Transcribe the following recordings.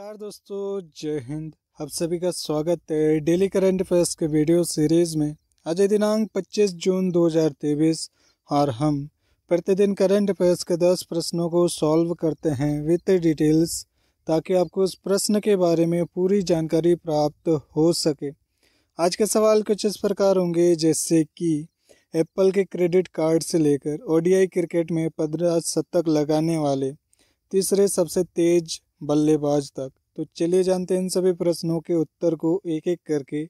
नमस्कार दोस्तों जय हिंद आप सभी का स्वागत है डेली करंट अफेयर्स के वीडियो सीरीज में आज दिनांक 25 जून 2023 और हम प्रतिदिन करंट अफेयर्स के 10 प्रश्नों को सॉल्व करते हैं विथ डिटेल्स ताकि आपको उस प्रश्न के बारे में पूरी जानकारी प्राप्त हो सके आज के सवाल कुछ इस प्रकार होंगे जैसे कि एप्पल के क्रेडिट कार्ड से लेकर ओडीआई क्रिकेट में पंद्रह शतक लगाने वाले तीसरे सबसे तेज़ बल्लेबाज तक तो चलिए जानते हैं इन सभी प्रश्नों के उत्तर को एक एक करके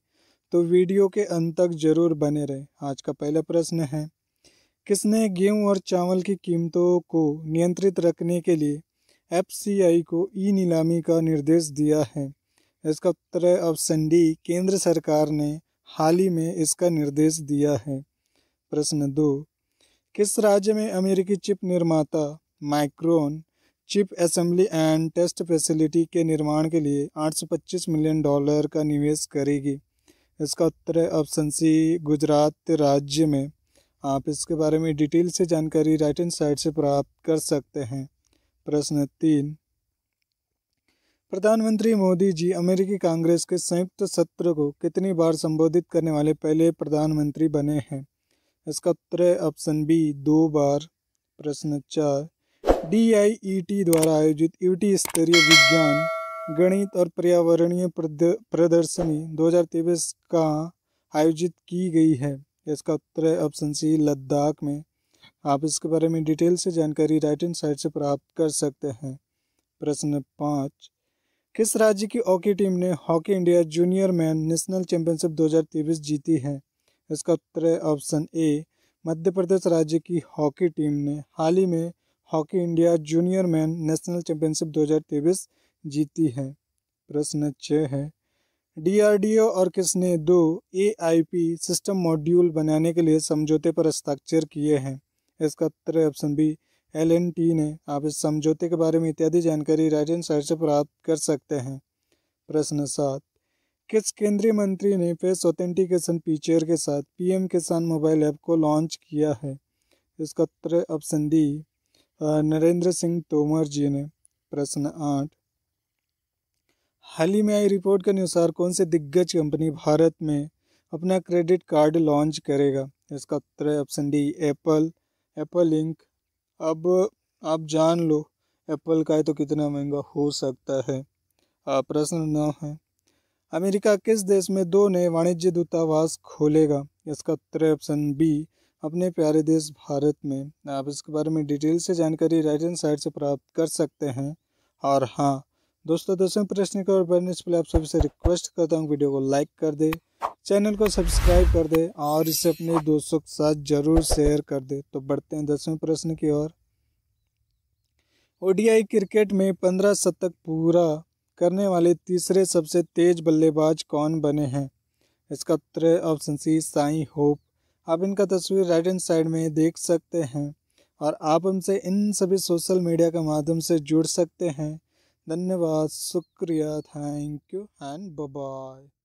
तो वीडियो के अंत तक जरूर बने रहें आज का पहला प्रश्न है किसने गेहूं और चावल की कीमतों को नियंत्रित रखने के लिए एफसीआई को ई नीलामी का निर्देश दिया है इसका उत्तर है ऑप्शन डी केंद्र सरकार ने हाल ही में इसका निर्देश दिया है प्रश्न दो किस राज्य में अमेरिकी चिप निर्माता Micron chip assembly and test facility के निर्माण के लिए 825 मिलियन डॉलर का निवेश करेगी इसका उत्तर है ऑप्शन सी गुजरात राज्य में आप इसके बारे में डिटेल से जानकारी राइट एंड साइड से प्राप्त कर सकते हैं प्रश्न तीन प्रधानमंत्री मोदी जी अमेरिकी कांग्रेस के संयुक्त सत्र को कितनी बार संबोधित करने वाले पहले प्रधानमंत्री बने हैं इसका उत्तर है ऑप्शन बी दो बार प्रश्न चार डी e द्वारा आयोजित यूटी स्तरीय विज्ञान गणित और पर्यावरणीय प्रदर्शनी 2023 का आयोजित की गई है इसका उत्तर है ऑप्शन सी लद्दाख में आप इसके बारे में डिटेल से जानकारी राइट एंड साइड से प्राप्त कर सकते हैं प्रश्न पाँच किस राज्य की हॉकी टीम ने hockey India junior men national championship 2023 जीती है इसका उत्तर है ऑप्शन ए मध्य प्रदेश राज्य की हॉकी टीम ने हाल ही में hockey India junior men national championship 2023 जीती है प्रश्न छः है डीआरडीओ और किसने दो एआईपी सिस्टम मॉड्यूल बनाने के लिए समझौते पर हस्ताक्षर किए हैं इसका उत्तर option B L N T ने आप इस समझौते के बारे में इत्यादि जानकारी राजन साइड से प्राप्त कर सकते हैं प्रश्न सात किस केंद्रीय मंत्री ने फेस ऑथेंटिकेशन फीचर के साथ पीएम किसान मोबाइल ऐप को लॉन्च किया है इसका उत्तर ऑप्शन डी नरेंद्र सिंह तोमर जी ने प्रश्न आठ हाल ही में आई रिपोर्ट के अनुसार कौन से दिग्गज कंपनी भारत में अपना क्रेडिट कार्ड लॉन्च करेगा इसका उत्तर है option D Apple Apple Inc अब आप जान लो एप्पल का है तो कितना महंगा हो सकता है प्रश्न नौ है अमेरिका किस देश में दो नए वाणिज्य दूतावास खोलेगा इसका उत्तर ऑप्शन बी अपने प्यारे देश भारत में आप इसके बारे में डिटेल से जानकारी राइट हैंड साइड से प्राप्त कर सकते हैं और हाँ दोस्तों दसवें प्रश्न की ओर बढ़ने आप सभी से रिक्वेस्ट करता हूँ वीडियो को लाइक कर दे चैनल को सब्सक्राइब कर दे और इसे अपने दोस्तों के साथ जरूर शेयर कर दे तो बढ़ते हैं दसवें प्रश्न की ओर ओडीआई क्रिकेट में पंद्रह शतक पूरा करने वाले तीसरे सबसे तेज बल्लेबाज कौन बने हैं इसका उत्तर ऑप्शन सी साई होप आप इनका तस्वीर राइट हैंड साइड में देख सकते हैं और आप हमसे इन सभी सोशल मीडिया के माध्यम से जुड़ सकते हैं धन्यवाद शुक्रिया थैंक यू एंड बाय